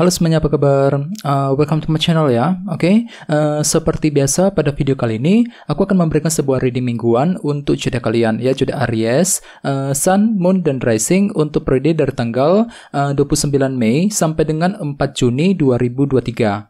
Halo semuanya, apa kabar? Uh, welcome to my channel ya. Oke, okay? uh, seperti biasa pada video kali ini, aku akan memberikan sebuah reading mingguan untuk jeda kalian ya, jeda Aries, uh, Sun, Moon, dan Rising untuk periode dari tanggal uh, 29 Mei sampai dengan 4 Juni 2023.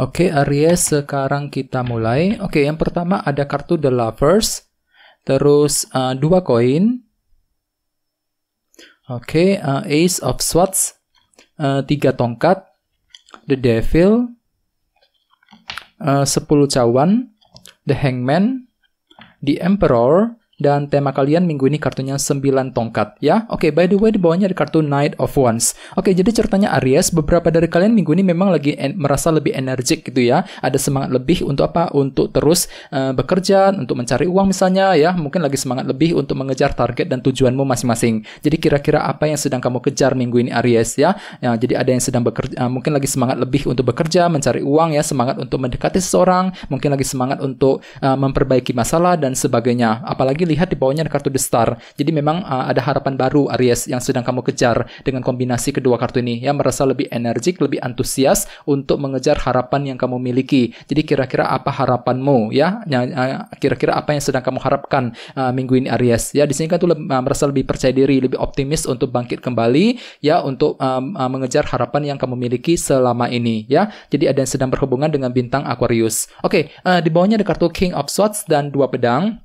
Oke, okay, Aries, sekarang kita mulai. Oke, okay, yang pertama ada kartu The Lovers, terus uh, dua koin. Oke, okay, uh, eh, Ace of Swords, uh, tiga tongkat, The Devil, uh, sepuluh cawan, The Hangman, The Emperor, dan tema kalian minggu ini kartunya 9 tongkat, ya? Oke, okay, by the way, di bawahnya ada kartu Knight of Wands. Oke, okay, jadi ceritanya Aries, beberapa dari kalian minggu ini memang lagi merasa lebih energik gitu ya. Ada semangat lebih untuk apa? Untuk terus uh, bekerja, untuk mencari uang misalnya, ya. Mungkin lagi semangat lebih untuk mengejar target dan tujuanmu masing-masing. Jadi kira-kira apa yang sedang kamu kejar minggu ini Aries, ya? ya jadi ada yang sedang bekerja, uh, eh, mungkin lagi semangat lebih untuk bekerja, mencari uang, ya. Semangat untuk mendekati seseorang, mungkin lagi semangat untuk uh, memperbaiki masalah dan sebagainya. Apalagi lihat di bawahnya ada kartu The Star. Jadi memang uh, ada harapan baru Aries yang sedang kamu kejar dengan kombinasi kedua kartu ini. Ya merasa lebih energik, lebih antusias untuk mengejar harapan yang kamu miliki. Jadi kira-kira apa harapanmu ya? Uh, kira-kira apa yang sedang kamu harapkan uh, minggu ini Aries? Ya di sini kan tuh uh, merasa lebih percaya diri, lebih optimis untuk bangkit kembali ya untuk um, uh, mengejar harapan yang kamu miliki selama ini ya. Jadi ada yang sedang berhubungan dengan bintang Aquarius. Oke, okay, uh, di bawahnya ada kartu King of Swords dan dua pedang.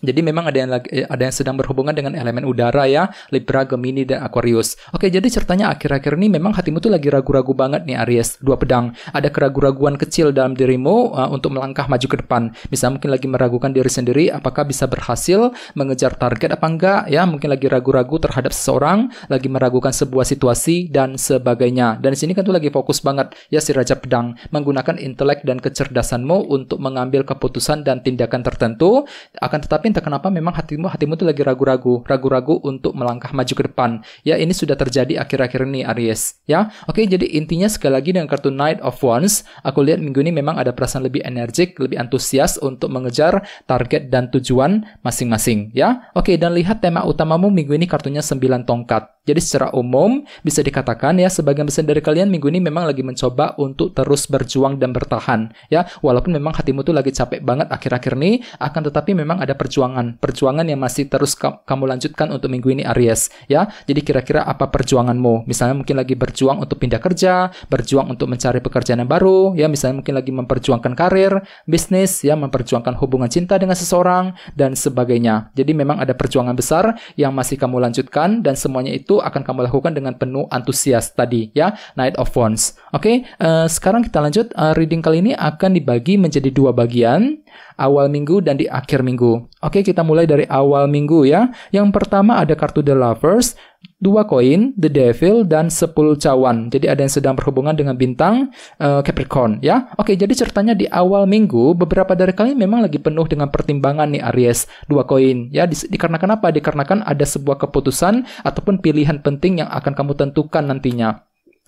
Jadi memang ada yang lagi, eh, ada yang sedang berhubungan dengan elemen udara ya, Libra, Gemini, dan Aquarius. Oke, jadi ceritanya akhir-akhir ini memang hatimu tuh lagi ragu-ragu banget nih Aries, dua pedang. Ada keraguan-raguan kecil dalam dirimu uh, untuk melangkah maju ke depan. Bisa mungkin lagi meragukan diri sendiri apakah bisa berhasil mengejar target apa enggak ya, mungkin lagi ragu-ragu terhadap seseorang, lagi meragukan sebuah situasi dan sebagainya. Dan di sini kan tuh lagi fokus banget ya si Raja Pedang menggunakan intelek dan kecerdasanmu untuk mengambil keputusan dan tindakan tertentu akan tetapi tapi entah kenapa memang hatimu hatimu tuh lagi ragu-ragu, ragu-ragu untuk melangkah maju ke depan. Ya, ini sudah terjadi akhir-akhir ini Aries, ya. Oke, jadi intinya sekali lagi dengan kartu Knight of Wands, aku lihat minggu ini memang ada perasaan lebih energik, lebih antusias untuk mengejar target dan tujuan masing-masing, ya. Oke, dan lihat tema utamamu minggu ini kartunya sembilan tongkat. Jadi secara umum bisa dikatakan ya sebagian besar dari kalian minggu ini memang lagi mencoba untuk terus berjuang dan bertahan ya walaupun memang hatimu tuh lagi capek banget akhir-akhir ini akan tetapi memang ada perjuangan perjuangan yang masih terus ka kamu lanjutkan untuk minggu ini Aries ya. Jadi kira-kira apa perjuanganmu? Misalnya mungkin lagi berjuang untuk pindah kerja, berjuang untuk mencari pekerjaan yang baru ya misalnya mungkin lagi memperjuangkan karir, bisnis ya memperjuangkan hubungan cinta dengan seseorang dan sebagainya. Jadi memang ada perjuangan besar yang masih kamu lanjutkan dan semuanya itu itu akan kamu lakukan dengan penuh antusias tadi ya Knight of Wands. Oke, okay? uh, eh, sekarang kita lanjut uh, reading kali ini akan dibagi menjadi dua bagian, awal minggu dan di akhir minggu. Oke, okay, kita mulai dari awal minggu ya. Yang pertama ada kartu The Lovers dua koin, The Devil, dan 10 cawan. Jadi ada yang sedang berhubungan dengan bintang uh, Capricorn ya. Oke, jadi ceritanya di awal minggu beberapa dari kalian memang lagi penuh dengan pertimbangan nih Aries, dua koin ya. Di, dikarenakan apa? Dikarenakan ada sebuah keputusan ataupun pilihan penting yang akan kamu tentukan nantinya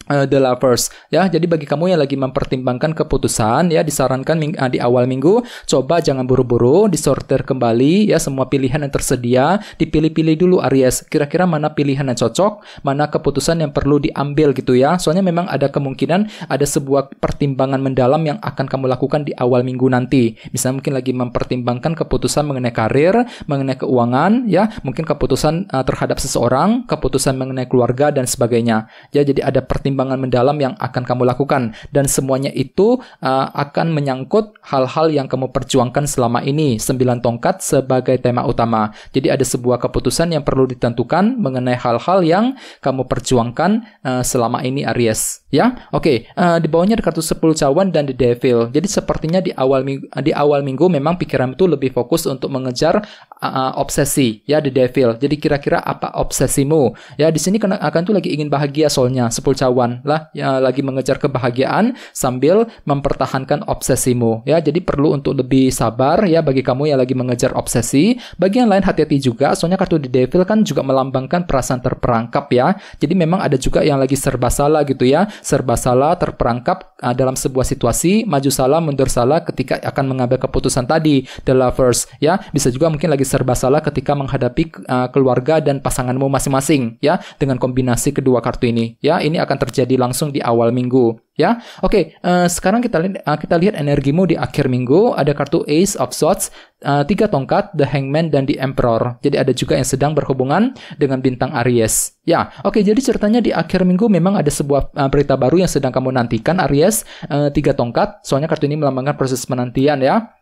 uh, The Lovers ya. Jadi bagi kamu yang lagi mempertimbangkan keputusan ya disarankan uh, di awal minggu coba jangan buru-buru, disortir kembali ya semua pilihan yang tersedia, dipilih-pilih dulu Aries. Kira-kira mana pilihan yang cocok, mana keputusan yang perlu diambil gitu ya. Soalnya memang ada kemungkinan ada sebuah pertimbangan mendalam yang akan kamu lakukan di awal minggu nanti. Misalnya mungkin lagi mempertimbangkan keputusan mengenai karir, mengenai keuangan ya, mungkin keputusan uh, terhadap seseorang, keputusan mengenai keluarga dan sebagainya. Ya jadi ada pertimbangan pertimbangan mendalam yang akan kamu lakukan dan semuanya itu uh, akan menyangkut hal-hal yang kamu perjuangkan selama ini. Sembilan tongkat sebagai tema utama. Jadi ada sebuah keputusan yang perlu ditentukan mengenai hal-hal yang kamu perjuangkan uh, selama ini Aries, ya. Oke, okay. uh, di bawahnya ada kartu 10 cawan dan the devil. Jadi sepertinya di awal minggu, di awal minggu memang pikiran itu lebih fokus untuk mengejar uh, uh, obsesi, ya the devil. Jadi kira-kira apa obsesimu? Ya di sini akan tuh lagi ingin bahagia soalnya 10 cawan lawan lah ya, lagi mengejar kebahagiaan sambil mempertahankan obsesimu ya jadi perlu untuk lebih sabar ya bagi kamu yang lagi mengejar obsesi bagian lain hati-hati juga soalnya kartu the devil kan juga melambangkan perasaan terperangkap ya jadi memang ada juga yang lagi serba salah gitu ya serba salah terperangkap uh, dalam sebuah situasi maju salah mundur salah ketika akan mengambil keputusan tadi the lovers ya bisa juga mungkin lagi serba salah ketika menghadapi uh, keluarga dan pasanganmu masing-masing ya dengan kombinasi kedua kartu ini ya ini akan terjadi langsung di awal minggu ya. Oke, okay, uh, eh, sekarang kita lihat uh, eh, kita lihat energimu di akhir minggu ada kartu Ace of Swords, uh, tiga tongkat, The Hangman dan The Emperor. Jadi ada juga yang sedang berhubungan dengan bintang Aries. Ya, oke okay, jadi ceritanya di akhir minggu memang ada sebuah uh, berita baru yang sedang kamu nantikan Aries, uh, tiga tongkat. Soalnya kartu ini melambangkan proses penantian ya.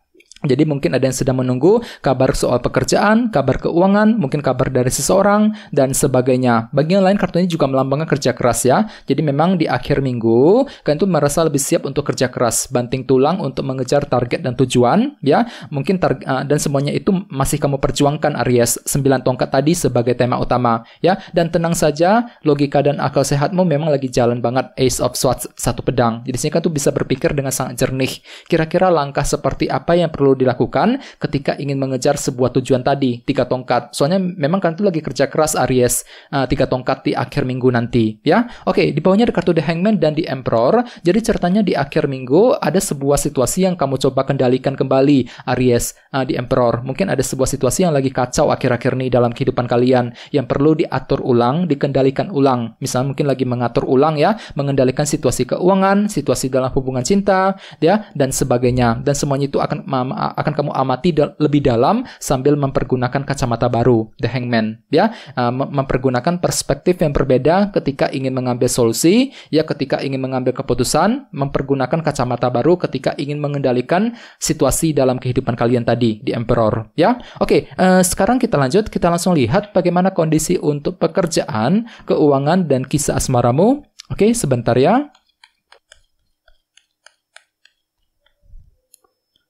Jadi mungkin ada yang sedang menunggu kabar soal pekerjaan, kabar keuangan, mungkin kabar dari seseorang, dan sebagainya. Bagi yang lain, kartu ini juga melambangkan kerja keras ya. Jadi memang di akhir minggu, kalian tuh merasa lebih siap untuk kerja keras, banting tulang untuk mengejar target dan tujuan, ya. Mungkin tar- eh, dan semuanya itu masih kamu perjuangkan Aries, 9 tongkat tadi sebagai tema utama, ya. Dan tenang saja, logika dan akal sehatmu memang lagi jalan banget Ace of Swords, satu pedang. Jadi sini kan tuh bisa berpikir dengan sangat jernih. Kira-kira langkah seperti apa yang perlu perlu dilakukan ketika ingin mengejar sebuah tujuan tadi, tiga tongkat. Soalnya memang kan itu lagi kerja keras Aries, uh, tiga tongkat di akhir minggu nanti, ya. Oke, okay, di bawahnya ada kartu The Hangman dan The Emperor. Jadi ceritanya di akhir minggu ada sebuah situasi yang kamu coba kendalikan kembali, Aries, uh, The Emperor. Mungkin ada sebuah situasi yang lagi kacau akhir-akhir ini dalam kehidupan kalian yang perlu diatur ulang, dikendalikan ulang. Misalnya mungkin lagi mengatur ulang ya, mengendalikan situasi keuangan, situasi dalam hubungan cinta, ya, dan sebagainya. Dan semuanya itu akan akan kamu amati da lebih dalam sambil mempergunakan kacamata baru, the hangman, ya, uh, mempergunakan perspektif yang berbeda ketika ingin mengambil solusi, ya, ketika ingin mengambil keputusan, mempergunakan kacamata baru ketika ingin mengendalikan situasi dalam kehidupan kalian tadi di emperor, ya. Oke, okay, e, uh, sekarang kita lanjut, kita langsung lihat bagaimana kondisi untuk pekerjaan, keuangan dan kisah asmaramu. Oke, okay, sebentar ya.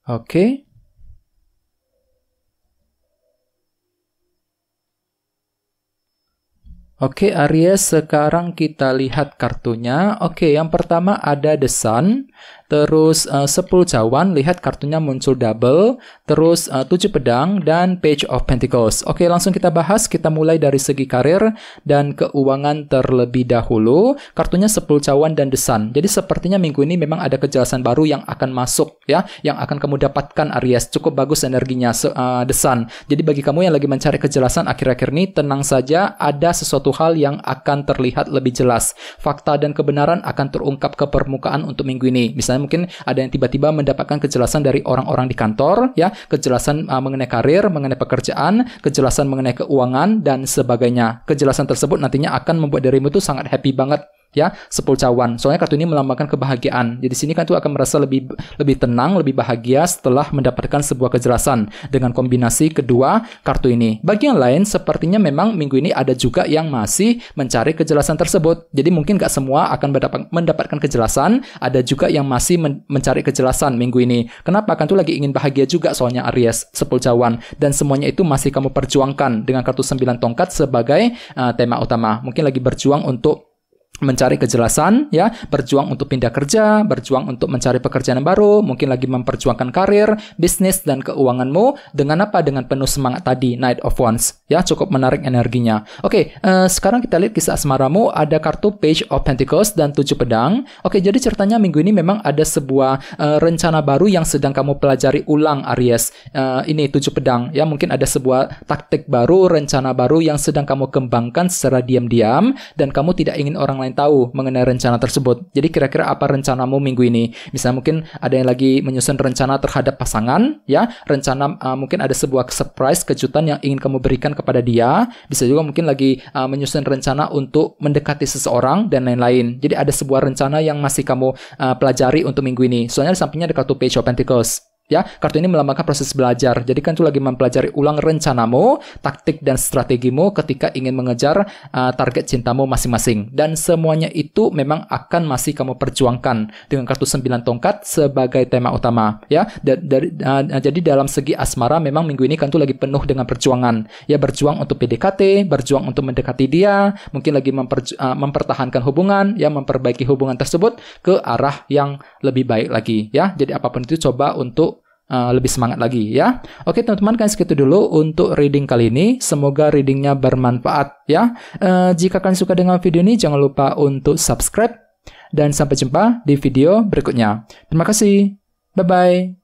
Oke. Oke Aries, sekarang kita lihat kartunya. Oke, yang pertama ada The Sun terus uh, 10 cawan, lihat kartunya muncul double, terus eh, uh, 7 pedang, dan page of pentacles. Oke, langsung kita bahas, kita mulai dari segi karir dan keuangan terlebih dahulu. Kartunya 10 cawan dan desan. Jadi sepertinya minggu ini memang ada kejelasan baru yang akan masuk ya, yang akan kamu dapatkan Aries. Cukup bagus energinya uh, eh, desan. Jadi bagi kamu yang lagi mencari kejelasan akhir-akhir ini, tenang saja, ada sesuatu hal yang akan terlihat lebih jelas. Fakta dan kebenaran akan terungkap ke permukaan untuk minggu ini. Misalnya mungkin ada yang tiba-tiba mendapatkan kejelasan dari orang-orang di kantor ya kejelasan uh, mengenai karir mengenai pekerjaan kejelasan mengenai keuangan dan sebagainya kejelasan tersebut nantinya akan membuat dirimu itu sangat happy banget ya 10 cawan. Soalnya kartu ini melambangkan kebahagiaan. Jadi sini kan tuh akan merasa lebih lebih tenang, lebih bahagia setelah mendapatkan sebuah kejelasan dengan kombinasi kedua kartu ini. Bagi yang lain sepertinya memang minggu ini ada juga yang masih mencari kejelasan tersebut. Jadi mungkin gak semua akan mendapatkan kejelasan, ada juga yang masih men mencari kejelasan minggu ini. Kenapa? Kan tuh lagi ingin bahagia juga soalnya Aries 10 cawan dan semuanya itu masih kamu perjuangkan dengan kartu sembilan tongkat sebagai uh, tema utama. Mungkin lagi berjuang untuk mencari kejelasan ya, berjuang untuk pindah kerja, berjuang untuk mencari pekerjaan yang baru, mungkin lagi memperjuangkan karir, bisnis dan keuanganmu dengan apa? Dengan penuh semangat tadi Night of Wands ya, cukup menarik energinya. Oke, okay, uh, eh, sekarang kita lihat kisah asmaramu ada kartu Page of Pentacles dan tujuh pedang. Oke, okay, jadi ceritanya minggu ini memang ada sebuah uh, rencana baru yang sedang kamu pelajari ulang Aries. Uh, ini tujuh pedang ya, mungkin ada sebuah taktik baru, rencana baru yang sedang kamu kembangkan secara diam-diam dan kamu tidak ingin orang lain yang tahu mengenai rencana tersebut. Jadi kira-kira apa rencanamu minggu ini? Misalnya mungkin ada yang lagi menyusun rencana terhadap pasangan, ya. Rencana uh, mungkin ada sebuah surprise kejutan yang ingin kamu berikan kepada dia. Bisa juga mungkin lagi uh, menyusun rencana untuk mendekati seseorang dan lain-lain. Jadi ada sebuah rencana yang masih kamu uh, pelajari untuk minggu ini. Soalnya di sampingnya ada kartu Page of Pentacles ya kartu ini melambangkan proses belajar jadi kan tuh lagi mempelajari ulang rencanamu taktik dan strategimu ketika ingin mengejar uh, target cintamu masing-masing dan semuanya itu memang akan masih kamu perjuangkan dengan kartu sembilan tongkat sebagai tema utama ya dari uh, nah, jadi dalam segi asmara memang minggu ini kan tuh lagi penuh dengan perjuangan ya berjuang untuk PDKT berjuang untuk mendekati dia mungkin lagi uh, mempertahankan hubungan ya memperbaiki hubungan tersebut ke arah yang lebih baik lagi ya jadi apapun itu coba untuk Eh, lebih semangat lagi ya. Oke teman-teman kan segitu dulu untuk reading kali ini. Semoga readingnya bermanfaat ya. Uh, jika kalian suka dengan video ini jangan lupa untuk subscribe dan sampai jumpa di video berikutnya. Terima kasih. Bye bye.